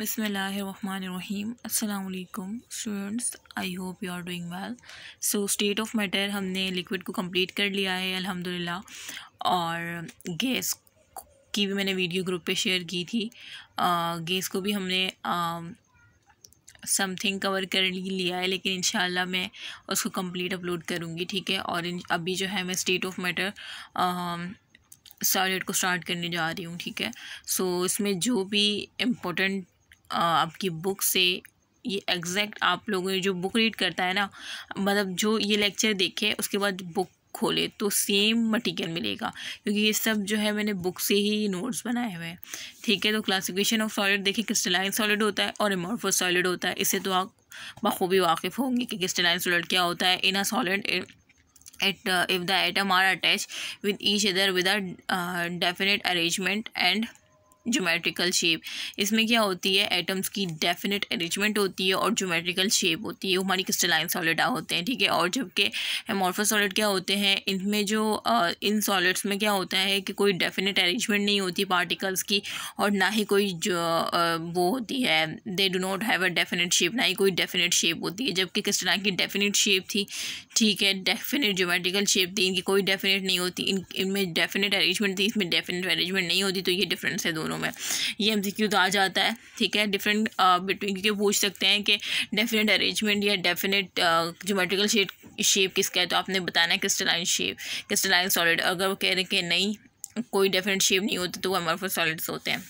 बसमीम अल्लाम students I hope you are doing well so state of matter हमने liquid को कंप्लीट कर लिया है अल्हम्दुलिल्लाह और गैस की भी मैंने वीडियो ग्रुप पे शेयर की थी गैस को भी हमने समथिंग कवर कर लिया है लेकिन इन मैं उसको कंप्लीट अपलोड करूँगी ठीक है और अभी जो है मैं स्टेट ऑफ मैटर सॉलिड को स्टार्ट करने जा रही हूँ ठीक है सो so, इसमें जो भी इम्पोर्टेंट आपकी बुक से ये एग्जैक्ट आप लोगों जो बुक रीड करता है ना मतलब जो ये लेक्चर देखे उसके बाद बुक खोले तो सेम मटीरियल मिलेगा क्योंकि ये सब जो है मैंने बुक से ही नोट्स बनाए हुए हैं ठीक है तो क्लासिफिकेशन ऑफ सॉलिड देखिए क्रिस्टलाइन सॉलिड होता है और इमोरफो सॉलिड होता है इससे तो आप बखूबी वाकिफ़ होंगे कि क्रिस्टलाइन सॉलिड क्या होता है in a solid at if the atom are attach with each other with with a uh, geometrical shape इसमें क्या होती है एटम्स की डेफिनेट अरेंजमेंट होती है और जोमेट्रिकल शेप होती है हमारी क्रिस्टलाइन सॉलिड आ होते हैं ठीक है और जबकि एमोर्फो सॉलिड क्या होते हैं इनमें जो आ, इन सॉलिड्स में क्या होता है कि कोई डेफिनेट अरेंजमेंट नहीं होती पार्टिकल्स की और ना ही कोई जो आ, वो होती है they do not have a definite shape ना ही कोई डेफिनेट शेप होती है जबकि क्रिस्टलाइन की डेफिनेट शेप थी ठीक है डेफिनेट ज्योमेट्रिकल शेप थी इनकी कोई डेफिनेट नहीं होती इन इनमें डेफिनेट अरेंजमेंट थी इसमें डेफिनेट अरेंजमेंट नहीं होती तो ये डिफरेंस है दोनों दोनों में ये एम तो आ जाता है ठीक है डिफरेंट बिटवीन uh, क्योंकि पूछ सकते हैं कि डेफिनेट अरेंजमेंट या डेफिनेट जोमेट्रिकल शेड शेप किसका है तो आपने बताना है क्रिस्टलाइन शेप क्रिस्टलाइन सॉलिड अगर वो कह रहे हैं कि नहीं कोई डेफिनेट शेप नहीं होती तो वो हमारे सॉलिड्स होते हैं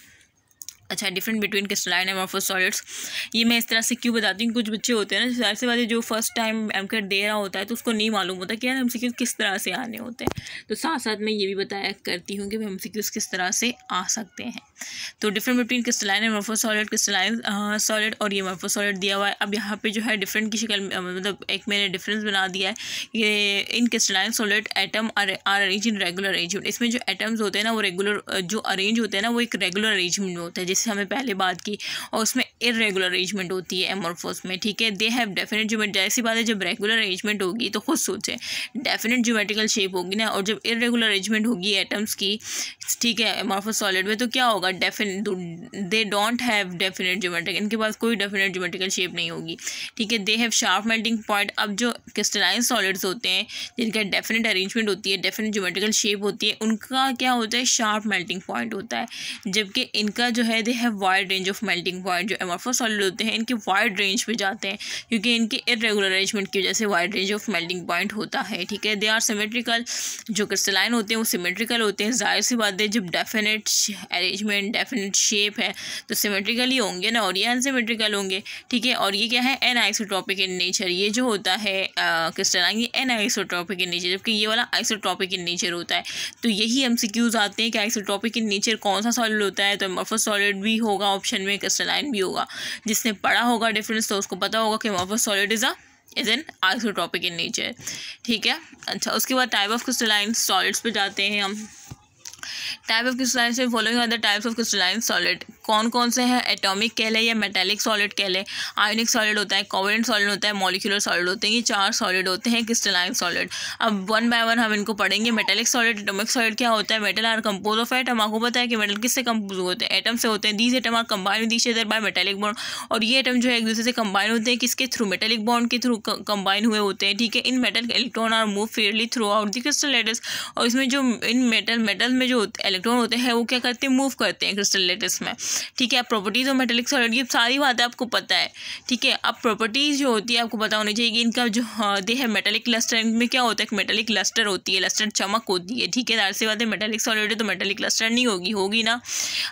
अच्छा different between crystalline and amorphous solids ये मैं इस तरह से क्यों बताती हूँ कुछ बच्चे होते हैं ना जाहिर वाले बात है जो फर्स्ट टाइम एम दे रहा होता है तो उसको नहीं मालूम होता कि यार एम किस तरह से आने होते हैं तो साथ साथ मैं ये भी बताया करती हूँ कि एम किस तरह से आ सकते हैं तो different between crystalline and amorphous solid crystalline solid और ये मॉर्फो सॉलिड दिया हुआ है अब यहाँ पर जो है डिफरेंट की शक्ल मतलब एक मैंने डिफरेंस बना दिया है कि in crystalline solid atom are arrange in regular arrangement इसमें जो एटम्स होते हैं ना वो रेगुलर जो अरेंज होते हैं ना वो एक रेगुलर अरेंजमेंट में होता है जिससे हमें पहले बात की और उसमें इरेगुलर अरेंजमेंट होती है एमोरफोस में ठीक है दे हैव डेफिनेट जोमेट जैसी बात है जब रेगुलर अरेंजमेंट होगी तो खुद सोचें डेफिनेट जोमेटिकल शेप होगी ना और जब इरेगुलर अरेंजमेंट होगी एटम्स की ठीक है एमोरफोस सॉलिड में तो क्या होगा they don't have definite geometric इनके पास कोई डेफिनेट जोमेटिकल शेप नहीं होगी ठीक है they have sharp melting point अब जो क्रिस्टलाइन सॉलिड्स होते हैं जिनका डेफिनेट अरेंजमेंट होती है डेफिनेट जोमेटिकल शेप होती है उनका क्या होता है शार्प मेल्टिंग पॉइंट होता है जबकि इनका जो है देते हैं wide range of melting point जो एमरफो सॉलिड होते हैं इनके वाइड रेंज पे जाते हैं क्योंकि इनके इरेगुलर अरेंजमेंट की वजह से wide range of melting point होता है ठीक है दे आर सिमेट्रिकल जो क्रिस्टलाइन होते हैं वो सिमेट्रिकल होते हैं जाहिर सी बात है जब डेफिनेट अरेंजमेंट डेफिनेट शेप है तो सिमेट्रिकल ही होंगे ना और ये अनसिमेट्रिकल होंगे ठीक है और ये क्या है एन आइसोट्रॉपिक इन नेचर ये जो होता है क्रिस्टलाइन ये एन आइसोट्रॉपिक इन नेचर जबकि ये वाला आइसोट्रॉपिक इन नेचर होता है तो यही एम आते हैं कि आइसोट्रॉपिक इन नेचर कौन सा सॉलिड होता है तो एमरफो सॉलिड सॉलिड भी होगा ऑप्शन में क्रिस्टलाइन भी होगा जिसने पढ़ा होगा डिफरेंस तो उसको पता होगा कि पर solid is a is an isotropic in nature ठीक है अच्छा उसके बाद टाइप ऑफ क्रिस्टलाइन सॉलिड्स पे जाते हैं हम टाइप ऑफ क्रिस्टलाइन से following other types of crystalline solid कौन कौन से हैं एटॉमिक कह लें या मेटेलिक सॉलिड कह लें आयोनिक सॉलिड होता है कोवेंट सॉलिड होता है मोलिकुलर सॉलिड होते हैं ये चार सॉलिड होते हैं क्रिस्टलाइन सॉलिड अब वन बाय वन हम इनको पढ़ेंगे मेटेलिक सॉलिड एटोमिक सॉलिड क्या होता है metal are compose of atom आपको पता है कि मेटल किससे कम्पोज होते हैं एटम से होते हैं these atom are combine with each by metallic bond और ये एटम जो है एक दूसरे से कंबाइन होते हैं किसके थ्रू मेटेलिक बॉन्ड के थ्रू कंबाइन हुए होते हैं ठीक है in metal electron are move fairly throughout the crystal lattice और इसमें जो इन मेटल मेटल में जो जो इलेक्ट्रॉन होते हैं वो क्या करते हैं मूव करते हैं क्रिस्टल लेटेस्ट में ठीक है प्रॉपर्टीज़ और मेटेलिक सॉलिड की सारी बातें आपको पता है ठीक है अब प्रॉपर्टीज़ जो होती है आपको पता होनी चाहिए कि इनका जो हाँ, दे है मेटेलिक लस्टर इनमें क्या होता है एक मेटेलिक लस्टर होती है लस्टर चमक होती है ठीक है दायर से बात है मेटेलिक सॉलिड है तो मेटेलिक लस्टर नहीं होगी होगी ना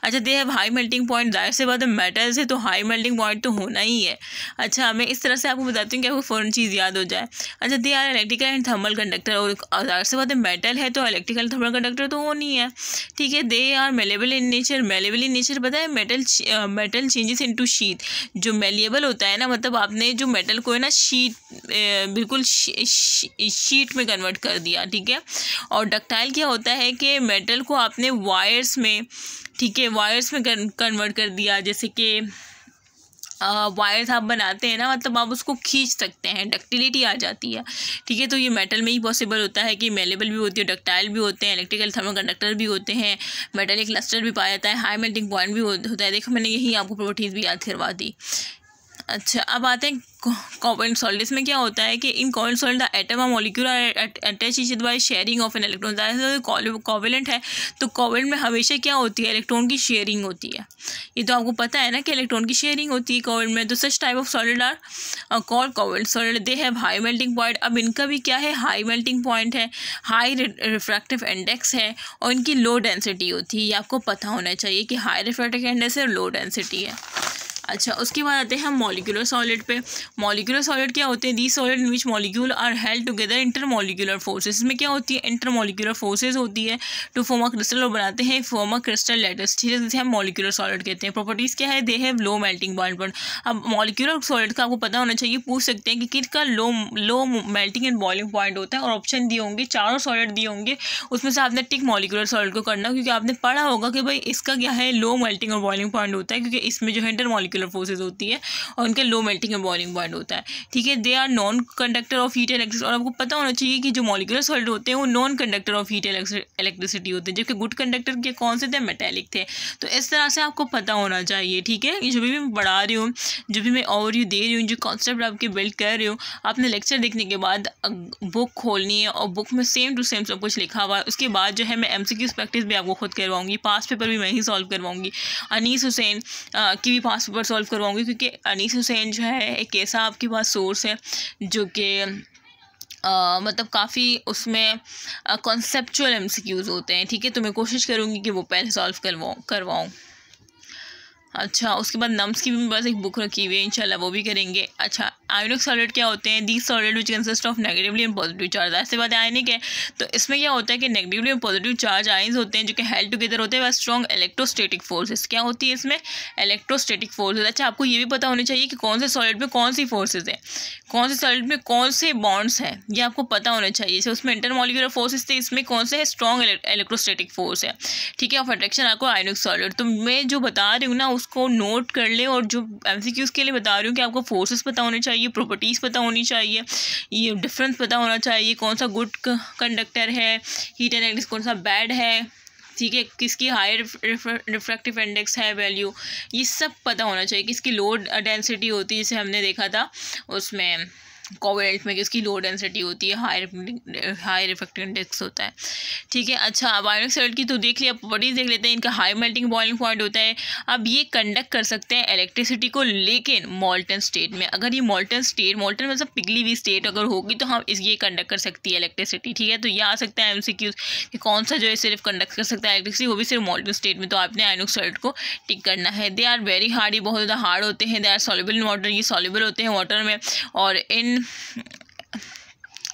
अच्छा दे है हाई मेल्टिंग पॉइंट दायर से बात है मेटल्स है तो हाई मेल्टिंग पॉइंट तो होना ही है अच्छा मैं इस तरह से आपको बताती हूँ कि आपको फ़ौरन चीज़ याद हो जाए अच्छा they are electrical and thermal conductor और दायर से बात है मेटल है तो इलेक्ट्रिकल थर्मल कंडक्टर तो होनी है ठीक है they are malleable in nature malleable in nature पता है metal metal changes into sheet जो मेलेबल होता है ना मतलब आपने जो मेटल को है ना शीट बिल्कुल शीट में कन्वर्ट कर दिया ठीक है और डक्टाइल क्या होता है कि मेटल को आपने वायर्स में ठीक है वायर्स में कन्वर्ट कर दिया जैसे कि वायर्स आप बनाते हैं ना मतलब आप उसको खींच सकते हैं डक्टिलिटी आ जाती है ठीक है तो ये मेटल में ही पॉसिबल होता है कि मेलेबल भी होती है डक्टाइल भी होते हैं इलेक्ट्रिकल थर्मोकंडक्टर भी होते हैं एक क्लस्टर भी पाया जाता है हाई मेल्टिंग पॉइंट भी होता है देखो मैंने यही आपको प्रॉपर्टीज़ भी याद करवा दी अच्छा अब आते हैं कोवेलेंट सॉल्ट इसमें क्या होता है कि in covalent salt the atom और molecule attach is by sharing of an electron ज़्यादा कोवेलेंट है तो कोवेलेंट में हमेशा क्या होती है इलेक्ट्रॉन की शेयरिंग होती है ये तो आपको पता है ना कि इलेक्ट्रॉन की शेयरिंग होती है कोवेलेंट में तो such type of solid are call covalent solid they have high melting point अब इनका भी क्या है हाई मेल्टिंग पॉइंट है हाई रिफ्रैक्टिव इंडेक्स है और इनकी लो डेंसिटी होती है ये आपको पता होना चाहिए कि हाई रिफ्रैक्टिव इंडेक्स है लो डेंसिटी है अच्छा उसके बाद आते हैं मॉलिकुलर सॉलिड पे मॉलिकुलर सॉलिड क्या होते हैं the solid in which molecule are held together molecular forces इसमें क्या होती है इंटर मोलिकुलर फोर्सेज होती है टू फॉर्म अ क्रिस्टल और बनाते हैं फॉर्म अ क्रिस्टल लेटेस्ट ठीक है जिसे हम मॉलिकुलर सॉलिड कहते हैं प्रॉपर्टीज़ क्या है they have low melting point पर अब मॉलिकुलर सॉलिड का आपको पता होना चाहिए पूछ सकते हैं कि किसका low low melting and boiling point होता है और ऑप्शन दिए होंगे चारों सॉलिड दिए होंगे उसमें से आपने टिक मॉलिकुलर सॉलिड को करना क्योंकि आपने पढ़ा होगा कि भाई इसका क्या है लो मेल्टिंग और बॉइलिंग पॉइंट होता है क्योंकि इसमें जो है इंटर इंटरमोलिकुलर मॉलिकुलर फोर्सेज होती है और उनके low melting and boiling point होता है ठीक है they are non conductor of heat electricity और आपको पता होना चाहिए कि जो मॉलिकुलर सॉल्ट होते हैं वो non conductor of heat electricity होते हैं जबकि गुड कंडक्टर के कौन से थे मेटेलिक थे तो इस तरह से आपको पता होना चाहिए ठीक है जो भी मैं बढ़ा रही हूँ जो भी मैं यू दे रही हूँ जो कॉन्सेप्ट आपके बिल्ड कर रही हूँ आपने लेक्चर देखने के बाद बुक खोलनी है और बुक में सेम टू सेम सब कुछ लिखा हुआ है उसके बाद जो है मैं एम प्रैक्टिस भी आपको खुद करवाऊँगी पास पेपर भी मैं ही सॉल्व करवाऊँगी अनीस हुसैन की भी पास पेपर पर सॉल्व करवाऊँगी क्योंकि अनीस हुसैन जो है एक ऐसा आपके पास सोर्स है जो कि आ, मतलब काफ़ी उसमें कॉन्सेपचुअल एम होते हैं ठीक है तो मैं कोशिश करूँगी कि वो पहले सॉल्व करवाऊँ करवाऊँ अच्छा उसके बाद नम्स की भी मेरे पास एक बुक रखी हुई है इंशाल्लाह वो भी करेंगे अच्छा आयोनिक सॉलिड क्या होते हैं the solid which consist of negatively and positive charge ऐसे बात आयनिक है तो इसमें क्या होता है कि negatively and positive charge ions होते हैं जो कि हेल्ड टुगेदर होते हैं वह स्ट्रॉन्ग इलेक्ट्रोस्टेटिक फोर्सेस क्या होती है इसमें इलेक्ट्रोस्टेटिक फोर्सेज अच्छा आपको ये भी पता होना चाहिए कि कौन से सॉलिड में कौन सी फोर्सेज है कौन से सॉलिड में कौन से बॉन्ड्स हैं ये आपको पता होना चाहिए जैसे उसमें इंटरमोलिकुलर फोर्सेज थे इसमें कौन से स्ट्रॉन्ग इलेक्ट्रोस्टेटिक फोर्स है ठीक है ऑफ अट्रैक्शन आपको आयोनिक सॉलिड तो मैं जो बता रही हूँ ना उसको नोट कर लें और जो एम के लिए बता रही हूँ कि आपको फोर्सेस पता होने चाहिए चाहिए प्रॉपर्टीज़ पता होनी चाहिए ये डिफरेंस पता होना चाहिए कौन सा गुड कंडक्टर है हीट एंड इंडेक्स कौन सा बैड है ठीक है किसकी हायर रिफ्रैक्टिव इंडेक्स है वैल्यू ये सब पता होना चाहिए किसकी लोड डेंसिटी होती है जिसे हमने देखा था उसमें कोवेलेंट में जिसकी लो डेंसिटी होती है हाई हायर इफेक्टिव इंडेक्स होता है ठीक है अच्छा आयोनिक सॉलिड की तो देख लिया प्रॉपर्टीज देख लेते हैं इनका हाई मेल्टिंग बॉइलिंग पॉइंट होता है अब ये कंडक्ट कर सकते हैं इलेक्ट्रिसिटी को लेकिन मोल्टन स्टेट में अगर ये मोल्टन स्टेट मोल्टन मतलब पिघली हुई स्टेट अगर होगी तो हम इस ये कंडक्ट कर सकती है इलेक्ट्रिसिटी ठीक है तो ये आ सकता है एम कि कौन सा जो है सिर्फ कंडक्ट कर सकता है इलेक्ट्रिसिटी वो भी सिर्फ मोल्टन स्टेट में तो आपने आयोनिक सॉल्ट को टिक करना है दे आर वेरी हार्ड ये बहुत ज़्यादा हार्ड होते हैं they are soluble in water ये सॉलेबल होते हैं वाटर में और in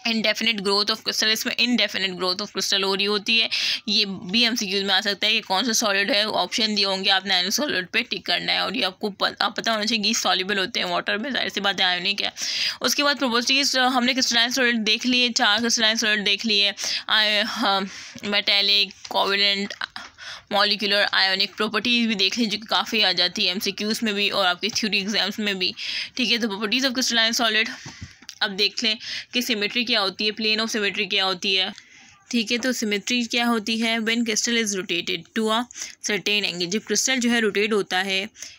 indefinite growth of crystal इसमें इनडेफिनिट ग्रोथ ऑफ क्रिस्टल हो रही होती है ये भी एम सी में आ सकता है कि कौन सा सॉलिड है ऑप्शन दिए होंगे आपने आयोनिक सॉलिड पे टिक करना है और ये आपको पत, आप पता होना चाहिए कि सॉलिबल होते हैं वाटर में जाहिर सी बात है आयोनिक है उसके बाद प्रोबोस्टिक हमने क्रिस्टलाइन सॉलिड देख लिए चार क्रिस्टलाइन सॉलिड देख लिए metallic covalent molecular ionic properties भी देख लीजिए जो कि काफ़ी आ जाती है क्यूज में भी और आपके थ्योरी एग्जाम्स में भी ठीक है तो प्रॉपर्टीज़ ऑफ क्रिस्टलाइन सॉलिड अब देख लें कि सिमेट्री क्या होती है प्लेन ऑफ सिमेट्री क्या होती है ठीक है तो सिमेट्री क्या होती है when crystal is rotated to a certain angle जब क्रिस्टल जो है रोटेट होता है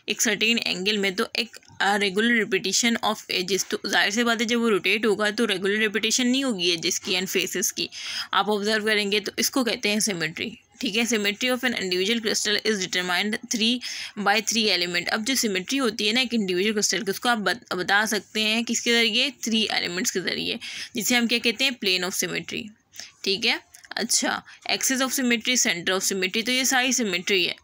एक सर्टेन एंगल में तो एक रेगुलर रिपीटेशन ऑफ एजेस तो जाहिर सी बात है जब वो रोटेट होगा तो रेगुलर रिपीटेशन नहीं होगी एजेस की एंड फेसेस की आप ऑब्जर्व करेंगे तो इसको कहते हैं सिमेट्री ठीक है symmetry of an individual crystal is determined three by three element अब जो सिमेट्री होती है ना एक इंडिविजुअल क्रिस्टल की उसको आप बता सकते हैं किसके ज़रिए थ्री एलिमेंट्स के ज़रिए जिसे हम क्या कहते हैं प्लेन ऑफ सिमेट्री ठीक है अच्छा axis of symmetry centre of symmetry तो ये सारी सिमेट्री है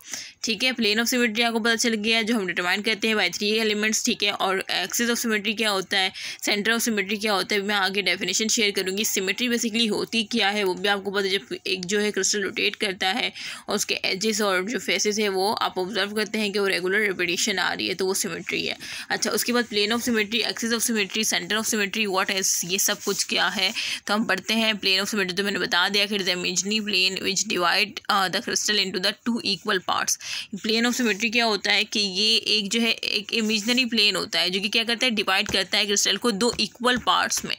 ठीक है प्लेन ऑफ सिमेट्री आपको पता चल गया जो हम डिटरमाइन करते हैं बाई थ्री एलिमेंट्स ठीक है और एक्सेस ऑफ सिमेट्री क्या होता है सेंटर ऑफ सिमेट्री क्या होता है मैं आगे डेफिनेशन शेयर करूँगी सिमेट्री बेसिकली होती क्या है वो भी आपको पता जब एक जो है क्रिस्टल रोटेट करता है और उसके एजेस और जो फेसेस है वो आप ऑब्जर्व करते हैं कि वो रेगुलर रिपीटेशन आ रही है तो वो सिमेट्री है अच्छा उसके बाद plane of symmetry axis of symmetry centre of symmetry what's ये सब कुछ क्या है तो हम पढ़ते हैं प्लेन ऑफ सिमेट्री तो मैंने बता दिया कि hit the imaginary plane which divide uh, the crystal into the two equal parts plane of symmetry क्या होता है कि ये एक जो है एक इमेजनरी प्लेन होता है जो कि क्या करता है डिवाइड करता है क्रिस्टल को दो इक्वल पार्ट्स में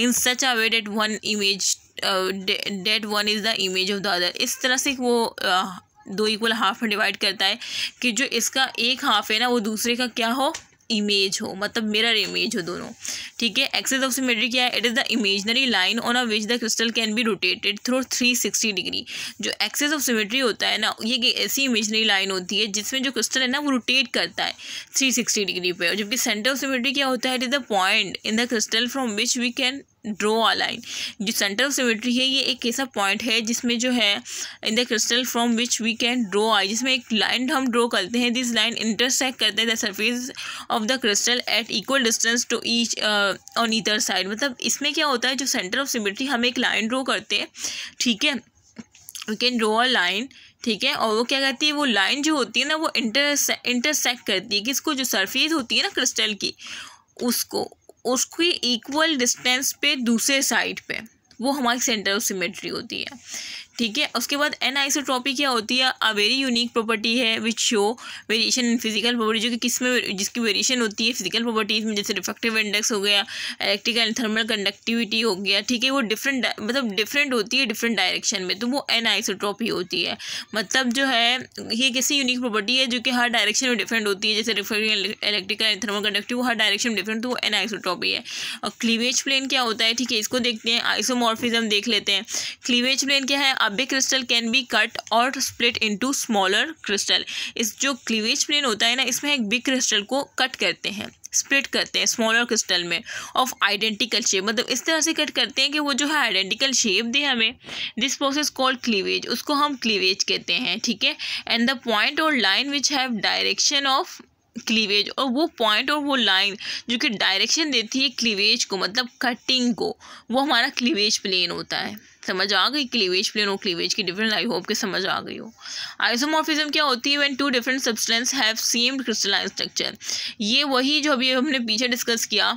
in such a that one image that one is the image of the other इस तरह से वो uh, दो इक्वल हाफ में डिवाइड करता है कि जो इसका एक हाफ है ना वो दूसरे का क्या हो इमेज हो मतलब मिरर इमेज हो दोनों ठीक है एक्सेस ऑफ सिमेट्री क्या है it is the imaginary line on a which the crystal can be rotated through three sixty degree जो एक्सेस ऑफ सिमेट्री होता है ना ये ऐसी इमेजनरी लाइन होती है जिसमें जो क्रिस्टल है ना वो रोटेट करता है थ्री सिक्सटी डिग्री पर जबकि सेंटर ऑफ सिमेट्री क्या होता है it is the point in the crystal from which we can draw a line जो सेंटर ऑफ सिमेट्री है ये एक ऐसा पॉइंट है जिसमें जो है in the crystal from which we can draw I जिसमें एक लाइन हम ड्रॉ करते हैं दिस लाइन इंटरसेक्ट करते हैं the surface of the crystal at equal distance to each on either side मतलब इसमें क्या होता है जो सेंटर ऑफ सिमेट्री हम एक लाइन ड्रॉ करते हैं ठीक है we can draw a line ठीक है और वो क्या करती है वो लाइन जो होती है ना वो इंटरसे इंटरसेक्ट करती है किसको जो सरफेस होती है ना क्रिस्टल की उसको उसकी इक्वल डिस्टेंस पे दूसरे साइड पे वो हमारी सेंटर ऑफ सिमेट्री होती है ठीक है उसके बाद एन आइसोट्रॉपी क्या होती है अ वेरी यूनिक प्रॉपर्टी है which show variation in physical property जो कि किस में जिसकी वेरिएशन होती है फिजिकल प्रॉपर्टीज में जैसे रिफ्लेक्टिव इंडेक्स हो गया इलेक्ट्रिकल एंड थर्मल कंडक्टिविटी हो गया ठीक है वो डिफरेंट मतलब डिफरेंट होती है डिफरेंट डायरेक्शन में तो वो एन आइसोट्रॉपी होती है मतलब जो है ये ऐसी यूनिक प्रॉपर्टी है जो कि हर डायरेक्शन में डिफरेंट होती है जैसे reflective electrical and thermal conductive हर डायरेक्शन में डिफरेंट तो वो एन आइसोट्रॉपी है और क्लीवेज प्लेन क्या होता है ठीक है इसको देखते हैं आइसोमॉर्फिज्म देख लेते हैं क्लीवेज प्लेन क्या है a crystal can be cut और or split into smaller crystal इस जो क्लीवेज प्लेन होता है ना इसमें एक बिग क्रिस्टल को कट करते हैं स्प्लिट करते हैं स्मॉलर क्रिस्टल में ऑफ आइडेंटिकल शेप मतलब इस तरह से कट करते हैं कि वो जो है आइडेंटिकल शेप दे हमें दिस प्रोसेस कॉल्ड क्लीवेज उसको हम क्लीवेज कहते हैं ठीक है एंड द पॉइंट और line which have direction of cleavage और वो पॉइंट और वो लाइन जो कि डायरेक्शन देती है क्लीवेज को मतलब कटिंग को वो हमारा क्लीवेज प्लेन होता है समझ आ गई क्लीवेज प्लेन और क्लीवेज की डिफरेंट आई होप के समझ आ गई हो आइसोमॉर्फिज्म क्या होती है when two different substance have same crystalline structure ये वही जो अभी हमने पीछे डिस्कस किया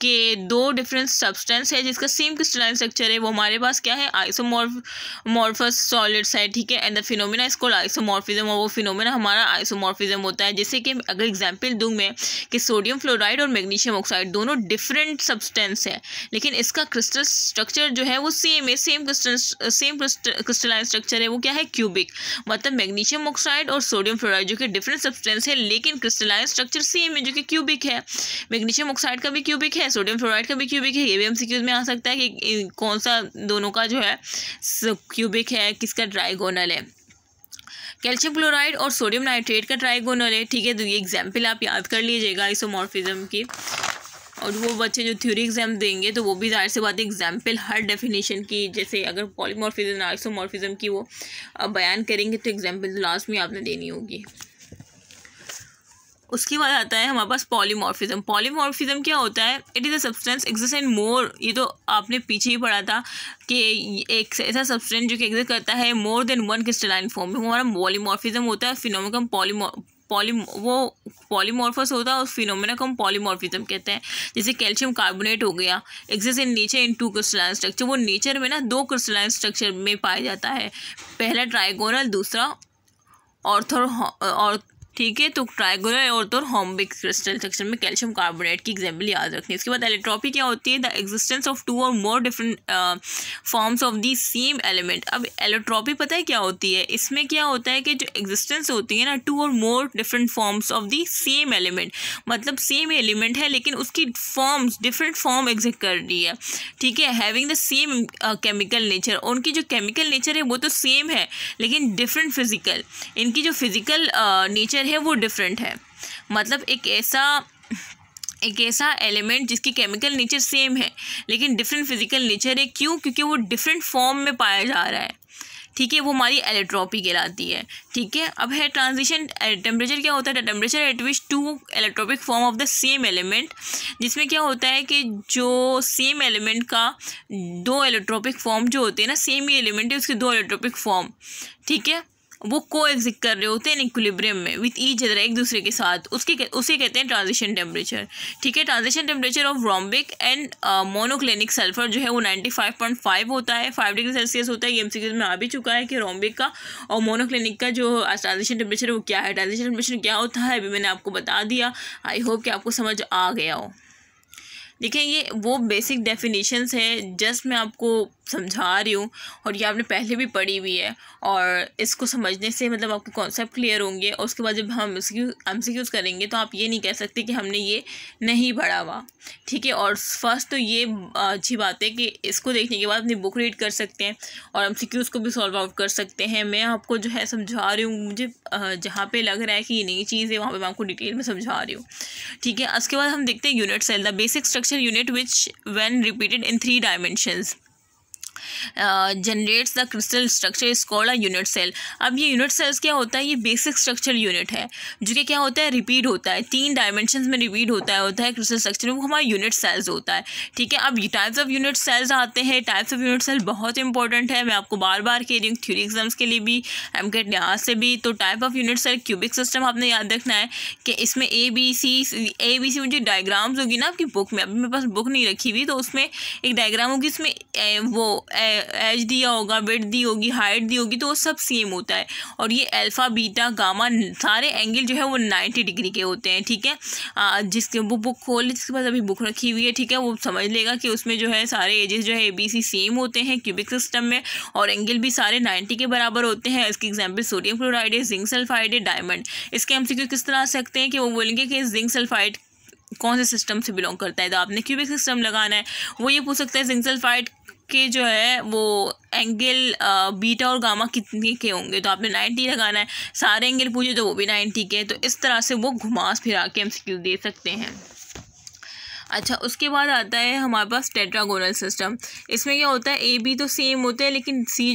के दो डिफरेंट सब्सटेंस है जिसका सेम क्रिस्टलाइन स्ट्रक्चर है वो हमारे पास क्या है आइसोमॉर्फस सॉलिड्स है ठीक है एंड द फिनोमिना इसको आइसोमॉर्फिज्म और वो फिनोमिना हमारा आइसोमॉर्फिज्म होता है जैसे कि अगर एग्जाम्पल दूँ मैं कि सोडियम फ्लोराइड और मैग्नीशियम ऑक्साइड दोनों डिफरेंट सब्सटेंस है लेकिन इसका क्रिस्टल स्ट्रक्चर जो है वो सेम है same crystal same crystalline structure है वो क्या है क्यूबिक मतलब मैग्नीशियम ऑक्साइड और सोडियम फ्लोराइड जो कि डिफरेंट सब्सटेंस है लेकिन क्रिस्टलाइन स्ट्रक्चर सेम है जो कि क्यूबिक है मैग्नीशियम ऑक्साइड का भी क्यूबिक है है सोडियम फ्लोराइड का भी क्यूबिक है ये भी एमसीक्यूज में आ सकता है कि कौन सा दोनों का जो है क्यूबिक है किसका ड्राइगोनल है कैल्शियम क्लोराइड और सोडियम नाइट्रेट का ट्राइगोनल है ठीक है तो ये एग्जाम्पल आप याद कर लीजिएगा इसोमॉर्फिज्म की और वो बच्चे जो थ्योरी एग्जाम देंगे तो वो भी जाहिर से बात एग्जाम्पल हर डेफिनेशन की जैसे अगर पॉलीमॉर्फिज्म आइसोमॉर्फिज्म की वो बयान करेंगे तो एग्जाम्पल तो लास्ट में आपने देनी होगी उसके बाद आता है हमारे पास पॉलीमॉर्फिज्म पॉलीमॉर्फिज्म क्या होता है it is a substance exist in more ये तो आपने पीछे ही पढ़ा था कि एक ऐसा सब्सटेंस जो कि एग्जिस्ट करता है more than one crystalline form में वो हमारा पॉलीमॉर्फिज्म होता है फिनोमिकम का पॉली वो पॉलीमॉर्फस होता है उस फिनोमेना को हम पॉलीमॉर्फिज्म कहते हैं जैसे कैल्शियम कार्बोनेट हो गया exist in nature in two crystalline structure वो नेचर में ना दो क्रिस्टलाइन स्ट्रक्चर में पाया जाता है पहला ट्राइगोनल दूसरा और ठीक है तो ट्राइगोनल तो और तो हॉम्बिक क्रिस्टल सेक्शन में कैल्शियम कार्बोनेट की एग्जाम्पल याद रखनी है इसके बाद एलेक्ट्रॉपी क्या होती है the existence of two or more different forms of the same element अब एलेक्ट्रॉपी पता है क्या होती है इसमें क्या होता है कि जो एग्जिस्टेंस होती है ना two or more different forms of the same element मतलब सेम एलिमेंट है लेकिन उसकी फॉर्म्स डिफरेंट फॉर्म एग्जिट कर रही है ठीक है having the same chemical nature उनकी जो केमिकल नेचर है वो तो सेम है लेकिन डिफरेंट फिजिकल इनकी जो फिजिकल नेचर uh, नेचर है वो डिफरेंट है मतलब एक ऐसा एक ऐसा एलिमेंट जिसकी केमिकल नेचर सेम है लेकिन डिफरेंट फिजिकल नेचर है क्यों क्योंकि वो डिफरेंट फॉर्म में पाया जा रहा है ठीक है वो हमारी एलेक्ट्रॉपी कहलाती है ठीक है अब है ट्रांजिशन टेम्परेचर क्या होता है temperature at which two allotropic form of the same element जिसमें क्या होता है कि जो सेम एलिमेंट का दो एलेक्ट्रोपिक फॉर्म जो होते हैं ना सेम ही एलिमेंट है उसके दो एलेक्ट्रोपिक फॉर्म ठीक है वो को एग्जिट कर रहे होते हैं इक्विलिब्रियम में विथ ईच अदर एक दूसरे के साथ उसके उसे कहते हैं ट्रांजिशन टेम्परेचर ठीक है transition temperature of rhombic and monoclinic sulphur जो है वो नाइन्टी फाइव पॉइंट फाइव होता है फाइव डिग्री सेल्सियस होता है ये एमसीक्यूज में आ भी चुका है कि रॉम्बिक का और मोनोक्लिनिक का जो ट्रांजिशन uh, टेम्परेचर वो क्या है ट्रांजिशन टेम्परेचर क्या होता है अभी मैंने आपको बता दिया आई होप कि आपको समझ आ गया हो देखिए ये वो बेसिक डेफिनेशंस है जस्ट मैं आपको समझा रही हूँ और ये आपने पहले भी पढ़ी हुई है और इसको समझने से मतलब आपके कॉन्सेप्ट क्लियर होंगे और उसके बाद जब हम उसकी एम सी क्यूज़ करेंगे तो आप ये नहीं कह सकते कि हमने ये नहीं पढ़ा हुआ ठीक है और फर्स्ट तो ये अच्छी बात है कि इसको देखने के बाद अपनी बुक रीड कर सकते हैं और एम सी क्यूज़ को भी सॉल्व आउट कर सकते हैं मैं आपको जो है समझा रही हूँ मुझे जहाँ पर लग रहा है कि ये नई चीज़ है वहाँ पर मैं आपको डिटेल में समझा रही हूँ ठीक है उसके बाद हम देखते हैं unit cell the basic structure unit which when repeated in three dimensions generates the crystal structure is called a unit cell अब ये यूनिट सेल्स क्या होता है ये बेसिक स्ट्रक्चर यूनिट है जो कि क्या होता है रिपीट होता है तीन डायमेंशन में रिपीट होता है होता है क्रिस्टल स्ट्रक्चर वो हमारा यूनिट सेल्स होता है ठीक है अब टाइप्स ऑफ यूनिट सेल्स आते हैं टाइप्स ऑफ यूनिट सेल बहुत इंपॉर्टेंट है मैं आपको बार बार कह रही हूँ थ्योरी एग्जाम्स के लिए भी एम के लिहाज से भी तो type of unit cell cubic system आपने याद रखना है कि इसमें A B C A B C मुझे डायग्राम्स होगी ना आपकी बुक में अभी मेरे पास बुक नहीं रखी हुई तो उसमें एक डायग्राम होगी इसमें वो एज दिया होगा वेट दी होगी हाइट दी होगी तो वो सब सेम होता है और ये अल्फ़ा बीटा गामा सारे एंगल जो है वो नाइन्टी डिग्री के होते हैं ठीक है जिसके वो बुक खोल जिसके पास अभी बुक रखी हुई है ठीक है वो समझ लेगा कि उसमें जो है सारे एजेस जो है ए बी सी सेम होते हैं क्यूबिक सिस्टम में और एंगल भी सारे नाइन्टी के बराबर होते हैं इसके एग्जाम्पल सोडियम क्लोराइड है जिंक सल्फाइड है डायमंड इसके हम किस तरह आ सकते हैं कि वो बोलेंगे कि जिंक सल्फाइड कौन से सिस्टम से बिलोंग करता है तो आपने क्यूबिक सिस्टम लगाना है वो ये पूछ सकते हैं जिंक सल्फाइड के जो है वो एंगल बीटा और गामा कितने के होंगे तो आपने नाइन्टी लगाना है सारे एंगल पूछे तो वो भी नाइन्टी के तो इस तरह से वो घुमा फिरा के एमसीक्यू दे सकते हैं अच्छा उसके बाद आता है हमारे पास टेट्रागोनल सिस्टम इसमें क्या होता है ए बी तो सेम होते हैं लेकिन सी